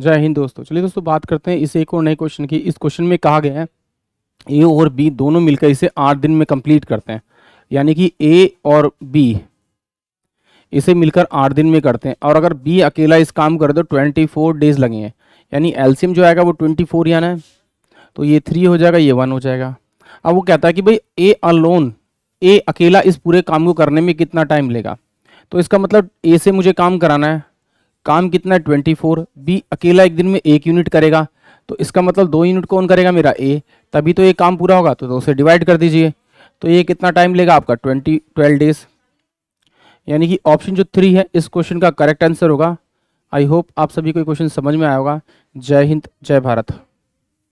जय हिंद दोस्तों चलिए दोस्तों बात करते हैं इस एक और नए क्वेश्चन की इस क्वेश्चन में कहा गया है ए और बी दोनों मिलकर इसे आठ दिन में कंप्लीट करते हैं यानी कि ए और बी इसे मिलकर आठ दिन में करते हैं और अगर बी अकेला इस काम कर दो ट्वेंटी फोर डेज लगेंगे यानी एल्सियम जो आएगा वो ट्वेंटी फोर या ना है तो ये थ्री हो जाएगा ये वन हो जाएगा अब वो कहता है कि भाई ए अलोन ए अकेला इस पूरे काम को करने में कितना टाइम लेगा तो इसका मतलब ए से मुझे काम कराना है काम कितना है ट्वेंटी फोर बी अकेला एक दिन में एक यूनिट करेगा तो इसका मतलब दो यूनिट कौन करेगा मेरा ए तभी तो ये काम पूरा होगा तो दो से डिवाइड कर दीजिए तो ये कितना टाइम लेगा आपका ट्वेंटी ट्वेल्व डेज यानी कि ऑप्शन जो थ्री है इस क्वेश्चन का करेक्ट आंसर होगा आई होप आप सभी को क्वेश्चन समझ में आया होगा जय हिंद जय भारत